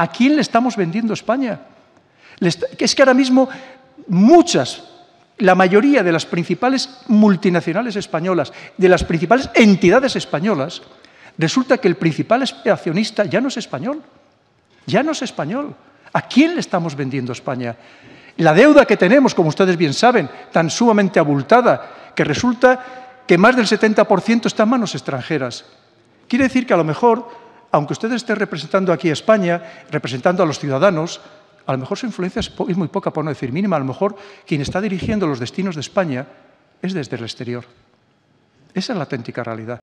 ¿A quién le estamos vendiendo España? Es que ahora mismo muchas, la mayoría de las principales multinacionales españolas, de las principales entidades españolas, resulta que el principal accionista ya no es español. Ya no es español. ¿A quién le estamos vendiendo España? La deuda que tenemos, como ustedes bien saben, tan sumamente abultada, que resulta que más del 70% está en manos extranjeras. Quiere decir que a lo mejor aunque usted esté representando aquí a España, representando a los ciudadanos, a lo mejor su influencia es, muy poca, por no decir mínima, a lo mejor quien está dirigiendo los destinos de España es desde el exterior. Esa es la auténtica realidad.